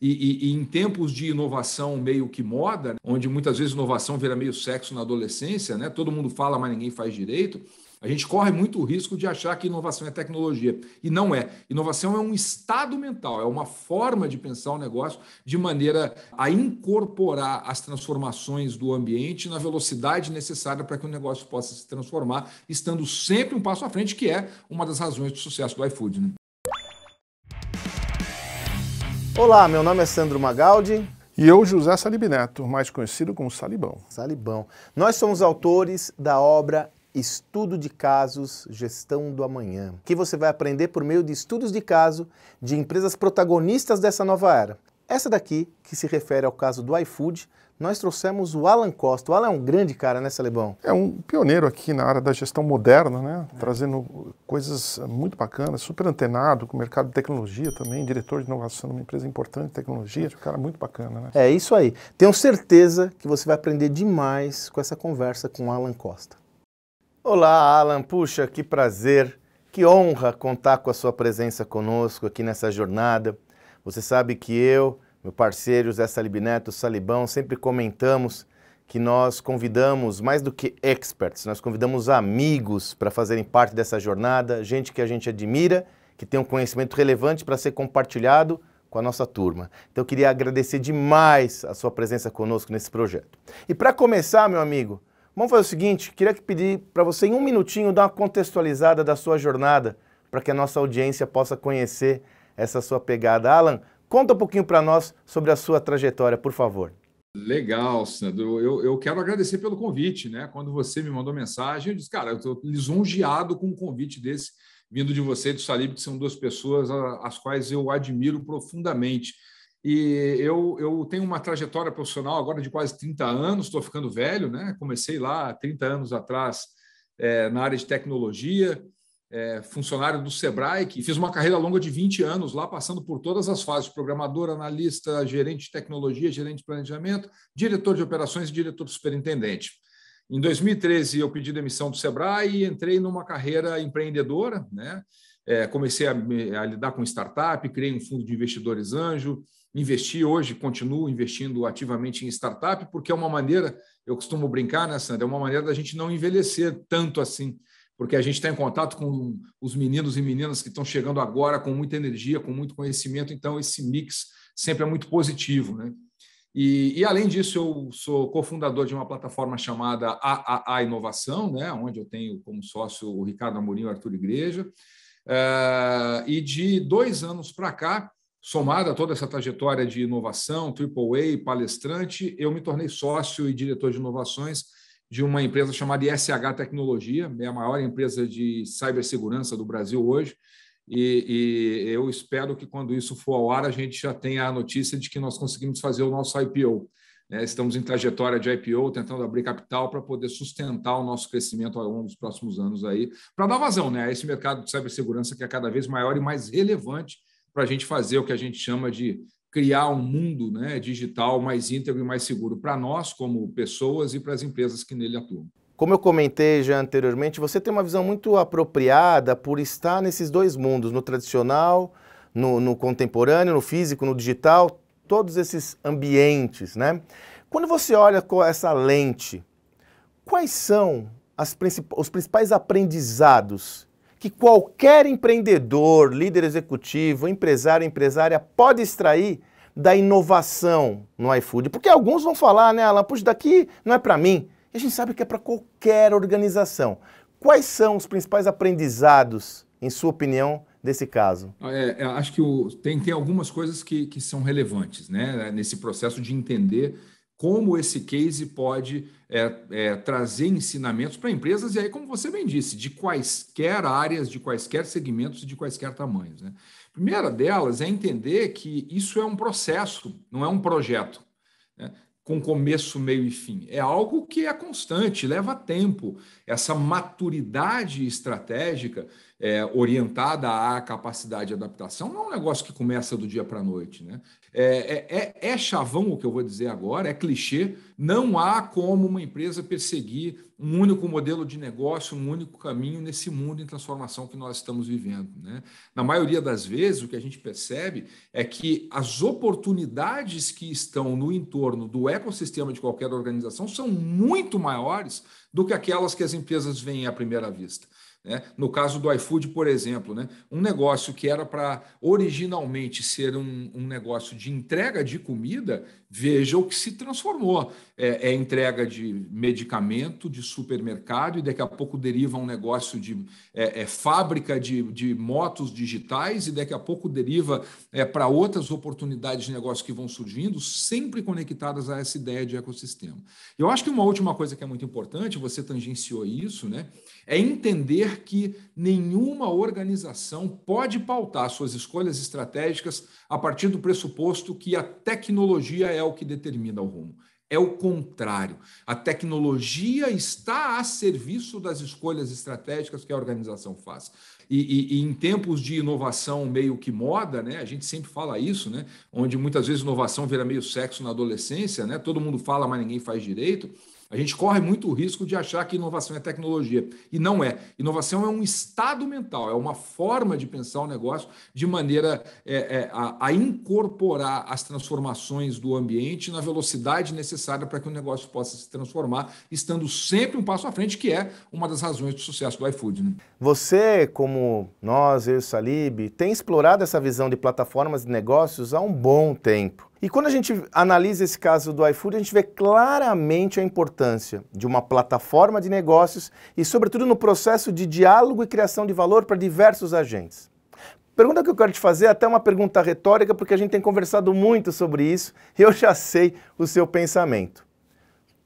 E, e, e, em tempos de inovação meio que moda, né, onde muitas vezes inovação vira meio sexo na adolescência, né? todo mundo fala, mas ninguém faz direito, a gente corre muito risco de achar que inovação é tecnologia. E não é. Inovação é um estado mental, é uma forma de pensar o negócio de maneira a incorporar as transformações do ambiente na velocidade necessária para que o negócio possa se transformar, estando sempre um passo à frente, que é uma das razões do sucesso do iFood. Né? Olá, meu nome é Sandro Magaldi. E eu, José Salibineto, mais conhecido como Salibão. Salibão. Nós somos autores da obra Estudo de Casos, Gestão do Amanhã, que você vai aprender por meio de estudos de caso de empresas protagonistas dessa nova era. Essa daqui, que se refere ao caso do iFood, nós trouxemos o Alan Costa. O Alan é um grande cara, né, Celebão? É um pioneiro aqui na área da gestão moderna, né? É. Trazendo coisas muito bacanas, super antenado com o mercado de tecnologia também, diretor de inovação numa empresa importante de tecnologia, um cara muito bacana, né? É isso aí. Tenho certeza que você vai aprender demais com essa conversa com o Alan Costa. Olá, Alan. Puxa, que prazer, que honra contar com a sua presença conosco aqui nessa jornada. Você sabe que eu meu parceiro José Salibineto, Salibão, sempre comentamos que nós convidamos mais do que experts, nós convidamos amigos para fazerem parte dessa jornada, gente que a gente admira, que tem um conhecimento relevante para ser compartilhado com a nossa turma. Então eu queria agradecer demais a sua presença conosco nesse projeto. E para começar, meu amigo, vamos fazer o seguinte, queria pedir para você em um minutinho dar uma contextualizada da sua jornada, para que a nossa audiência possa conhecer essa sua pegada. Alan, Conta um pouquinho para nós sobre a sua trajetória, por favor. Legal, Sandro. Eu, eu quero agradecer pelo convite. Né? Quando você me mandou mensagem, eu disse, cara, eu estou lisonjeado com um convite desse vindo de você e do Salib, que são duas pessoas as quais eu admiro profundamente. E eu, eu tenho uma trajetória profissional agora de quase 30 anos, estou ficando velho, né? Comecei lá 30 anos atrás é, na área de tecnologia, é, funcionário do Sebrae, que fiz uma carreira longa de 20 anos lá, passando por todas as fases: programador, analista, gerente de tecnologia, gerente de planejamento, diretor de operações e diretor superintendente. Em 2013, eu pedi demissão do Sebrae e entrei numa carreira empreendedora, né? É, comecei a, a lidar com startup, criei um fundo de investidores anjo, investi hoje, continuo investindo ativamente em startup, porque é uma maneira, eu costumo brincar, né, Sandra? É uma maneira da gente não envelhecer tanto assim porque a gente está em contato com os meninos e meninas que estão chegando agora com muita energia, com muito conhecimento, então esse mix sempre é muito positivo. Né? E, e além disso, eu sou cofundador de uma plataforma chamada AAA Inovação, né? onde eu tenho como sócio o Ricardo Amorim e o Arthur Igreja, eh, e de dois anos para cá, somada a toda essa trajetória de inovação, AAA, palestrante, eu me tornei sócio e diretor de inovações de uma empresa chamada SH Tecnologia, é a maior empresa de cibersegurança do Brasil hoje. E, e, eu espero que quando isso for ao ar, a gente já tenha a notícia de que nós conseguimos fazer o nosso IPO. Né? Estamos em trajetória de IPO, tentando abrir capital para poder sustentar o nosso crescimento ao longo dos próximos anos aí, para dar vazão né? a esse mercado de cibersegurança que é cada vez maior e mais relevante para a gente fazer o que a gente chama de criar um mundo né, digital mais íntegro e mais seguro para nós, como pessoas, e para as empresas que nele atuam. Como eu comentei já anteriormente, você tem uma visão muito apropriada por estar nesses dois mundos, no tradicional, no, no contemporâneo, no físico, no digital, todos esses ambientes, né? Quando você olha com essa lente, quais são princip os principais aprendizados que qualquer empreendedor, líder executivo, empresário, empresária pode extrair da inovação no iFood? Porque alguns vão falar, né, Alan, puxa, daqui não é para mim. E a gente sabe que é para qualquer organização. Quais são os principais aprendizados, em sua opinião, desse caso? É, é, acho que o, tem, tem algumas coisas que, que são relevantes né, nesse processo de entender como esse case pode é, é, trazer ensinamentos para empresas, e aí, como você bem disse, de quaisquer áreas, de quaisquer segmentos e de quaisquer tamanhos. Né? primeira delas é entender que isso é um processo, não é um projeto. Né? Com começo, meio e fim. É algo que é constante, leva tempo. Essa maturidade estratégica é, orientada à capacidade de adaptação, não é um negócio que começa do dia para a noite. Né? É, é, é, é, chavão o que eu vou dizer agora, é clichê. Não há como uma empresa perseguir um único modelo de negócio, um único caminho nesse mundo em transformação que nós estamos vivendo. Né? Na maioria das vezes, o que a gente percebe é que as oportunidades que estão no entorno do ecossistema de qualquer organização são muito maiores do que aquelas que as empresas veem à primeira vista. Né? No caso do iFood, por exemplo, né? um negócio que era para originalmente ser um, um, negócio de entrega de comida, veja o que se transformou. É, é, entrega de medicamento, de supermercado, e daqui a pouco deriva um negócio de é, é, fábrica de, de, motos digitais, e daqui a pouco deriva é, para outras oportunidades de negócio que vão surgindo, sempre conectadas a essa ideia de ecossistema. Eu acho que uma última coisa que é muito importante, você tangenciou isso, né? é entender que nenhuma organização pode pautar suas escolhas estratégicas a partir do pressuposto que a tecnologia é o que determina o rumo. É o contrário. A tecnologia está a serviço das escolhas estratégicas que a organização faz. E, e, e, em tempos de inovação meio que moda, né? A gente sempre fala isso, né? Onde muitas vezes inovação vira meio sexo na adolescência, né? Todo mundo fala, mas ninguém faz direito. A gente corre muito risco de achar que inovação é tecnologia. E não é. Inovação é um estado mental, é uma forma de pensar o negócio de maneira é, é, a, a, incorporar as transformações do ambiente na velocidade necessária para que o negócio possa se transformar, estando sempre um passo à frente, que é uma das razões do sucesso do iFood. Né? Você, como nós, eu e o Salib, tem explorado essa visão de plataformas de negócios há um bom tempo. E quando a gente analisa esse caso do iFood, a gente vê claramente a importância de uma plataforma de negócios e, sobretudo, no processo de diálogo e criação de valor para diversos agentes. Pergunta que eu quero te fazer é até uma pergunta retórica, porque a gente tem conversado muito sobre isso e eu já sei o seu pensamento.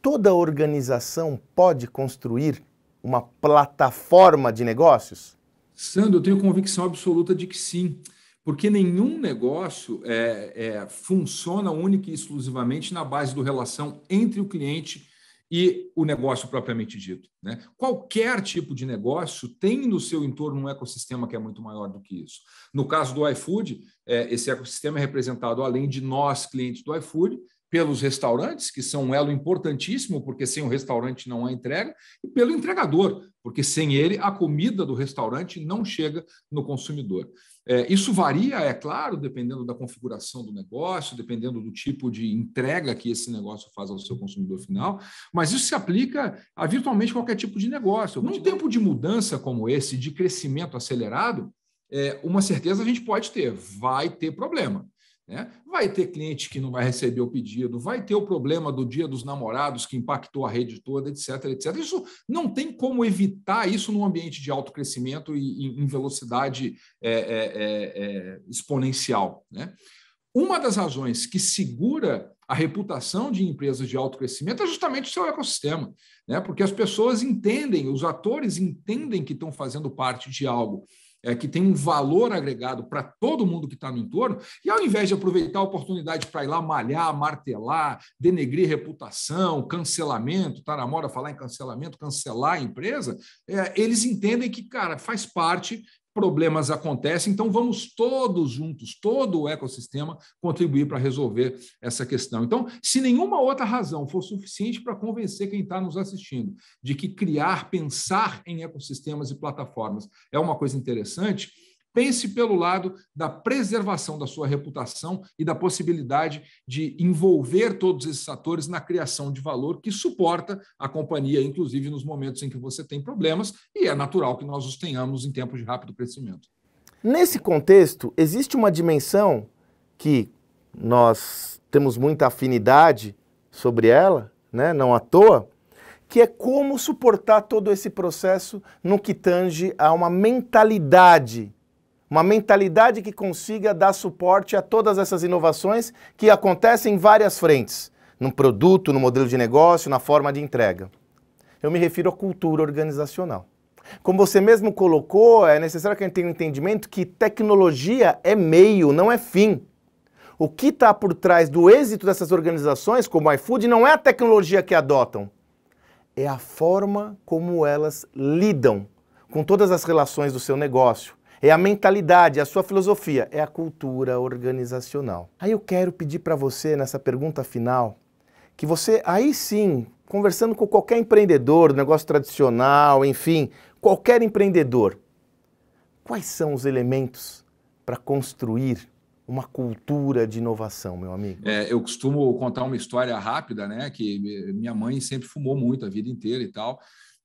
Toda organização pode construir uma plataforma de negócios? Sandro, eu tenho convicção absoluta de que sim porque nenhum negócio é, é, funciona única e exclusivamente na base do relação entre o cliente e o negócio propriamente dito. Né? Qualquer tipo de negócio tem no seu entorno um ecossistema que é muito maior do que isso. No caso do iFood, é, esse ecossistema é representado, além de nós, clientes do iFood, pelos restaurantes, que são um elo importantíssimo, porque sem o restaurante não há entrega, e pelo entregador, porque sem ele a comida do restaurante não chega no consumidor. É, isso varia, é claro, dependendo da configuração do negócio, dependendo do tipo de entrega que esse negócio faz ao seu consumidor final, mas isso se aplica a virtualmente qualquer tipo de negócio. Num tempo de mudança como esse, de crescimento acelerado, é, uma certeza a gente pode ter, vai ter problema. Né? Vai ter cliente que não vai receber o pedido, vai ter o problema do dia dos namorados que impactou a rede toda, etc, etc. Isso não tem como evitar isso num ambiente de alto crescimento e, em velocidade é, é, é, é, exponencial. Né? Uma das razões que segura a reputação de empresas de alto crescimento é justamente o seu ecossistema, né? porque as pessoas entendem, os atores entendem que estão fazendo parte de algo é, que tem um valor agregado para todo mundo que está no entorno, e ao invés de aproveitar a oportunidade para ir lá malhar, martelar, denegrir reputação, cancelamento, está na moda falar em cancelamento, cancelar a empresa, é, eles entendem que, cara, faz parte problemas acontecem, então vamos todos juntos, todo o ecossistema, contribuir para resolver essa questão. Então, se nenhuma outra razão for suficiente para convencer quem está nos assistindo de que criar, pensar em ecossistemas e plataformas é uma coisa interessante, Pense pelo lado da preservação da sua reputação e da possibilidade de envolver todos esses atores na criação de valor que suporta a companhia, inclusive nos momentos em que você tem problemas, e é natural que nós os tenhamos em tempos de rápido crescimento. Nesse contexto, existe uma dimensão que nós temos muita afinidade sobre ela, né? não à toa, que é como suportar todo esse processo no que tange a uma mentalidade uma mentalidade que consiga dar suporte a todas essas inovações que acontecem em várias frentes, no produto, no modelo de negócio, na forma de entrega. Eu me refiro à cultura organizacional. Como você mesmo colocou, é necessário que a gente tenha um entendimento que tecnologia é meio, não é fim. O que está por trás do êxito dessas organizações, como a iFood, não é a tecnologia que adotam, é a forma como elas lidam com todas as relações do seu negócio, é a mentalidade, é a sua filosofia, é a cultura organizacional. Aí eu quero pedir para você, nessa pergunta final, que você, aí sim, conversando com qualquer empreendedor, negócio tradicional, enfim, qualquer empreendedor, quais são os elementos para construir uma cultura de inovação, meu amigo? É, eu costumo contar uma história rápida, né? Que minha mãe sempre fumou muito a vida inteira e tal.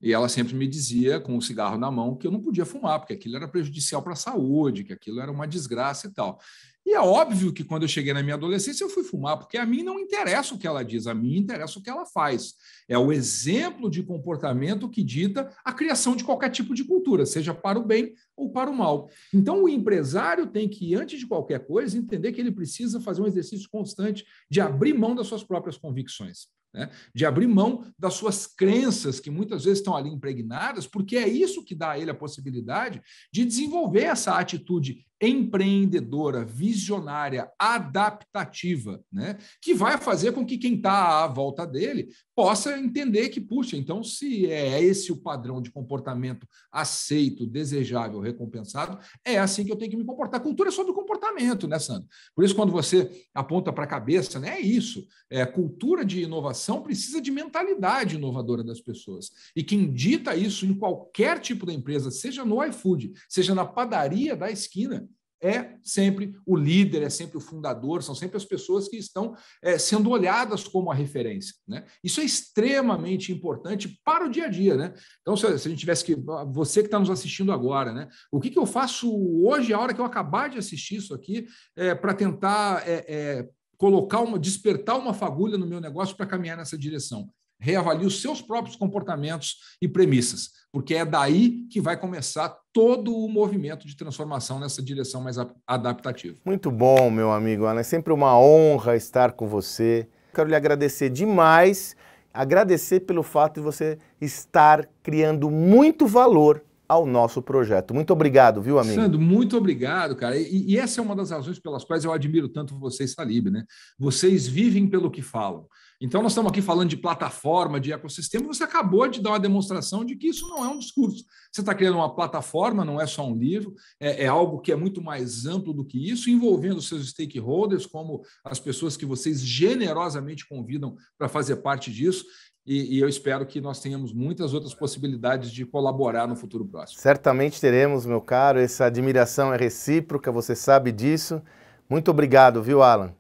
E ela sempre me dizia, com o cigarro na mão, que eu não podia fumar, porque aquilo era prejudicial para a saúde, que aquilo era uma desgraça e tal. E é óbvio que quando eu cheguei na minha adolescência, eu fui fumar, porque a mim não interessa o que ela diz, a mim interessa o que ela faz. É o exemplo de comportamento que dita a criação de qualquer tipo de cultura, seja para o bem ou para o mal. Então, o empresário tem que, antes de qualquer coisa, entender que ele precisa fazer um exercício constante de abrir mão das suas próprias convicções né? de abrir mão das suas crenças, que muitas vezes estão ali impregnadas, porque é isso que dá a ele a possibilidade de desenvolver essa atitude empreendedora, visionária, adaptativa, né? que vai fazer com que quem está à volta dele possa entender que, puxa, então se é esse o padrão de comportamento aceito, desejável, recompensado, é assim que eu tenho que me comportar. Cultura é sobre comportamento, né, Sandro? Por isso, quando você aponta para a cabeça, né, é isso. É cultura de inovação inovação precisa de mentalidade inovadora das pessoas. E quem dita isso em qualquer tipo de empresa, seja no iFood, seja na padaria da esquina, é sempre o líder, é sempre o fundador, são sempre as pessoas que estão é, sendo olhadas como a referência. Né? Isso é extremamente importante para o dia a dia. Né? Então, se, se a gente tivesse que. Ah, você que está nos assistindo agora, né? o que, que eu faço hoje, a hora que eu acabar de assistir isso aqui, é, para tentar é, é colocar uma, despertar uma fagulha no meu negócio para caminhar nessa direção. Reavalie os seus próprios comportamentos e premissas, porque é daí que vai começar todo o movimento de transformação nessa direção mais adaptativa. Muito bom, meu amigo. É sempre uma honra estar com você. Quero lhe agradecer demais, agradecer pelo fato de você estar criando muito valor ao nosso projeto. Muito obrigado, viu, amigo? Sandro, muito obrigado, cara. E, e essa é uma das razões pelas quais eu admiro tanto vocês, Salib, né? Vocês vivem pelo que falam. Então, nós estamos aqui falando de plataforma, de ecossistema, você acabou de dar uma demonstração de que isso não é um discurso. Você está criando uma plataforma, não é só um livro, é, é, algo que é muito mais amplo do que isso, envolvendo seus stakeholders, como as pessoas que vocês generosamente convidam para fazer parte disso. E, e eu espero que nós tenhamos muitas outras possibilidades de colaborar no futuro próximo. Certamente teremos, meu caro. Essa admiração é recíproca, você sabe disso. Muito obrigado, viu, Alan?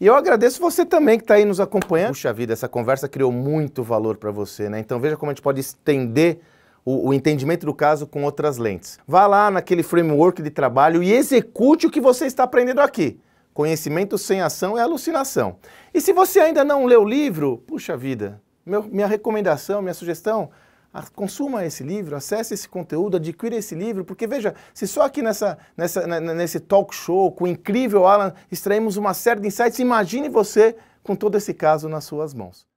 E eu agradeço você também que está aí nos acompanhando. Puxa vida, essa conversa criou muito valor para você, né? Então veja como a gente pode estender o, o, entendimento do caso com outras lentes. Vá lá naquele framework de trabalho e execute o que você está aprendendo aqui. Conhecimento sem ação é alucinação. E se você ainda não leu o livro, puxa vida, meu, minha recomendação, minha sugestão ah, consuma esse livro, acesse esse conteúdo, adquira esse livro, porque veja, se só aqui nessa, nessa, nesse talk show com o incrível Alan extraímos uma série de insights, imagine você com todo esse caso nas suas mãos.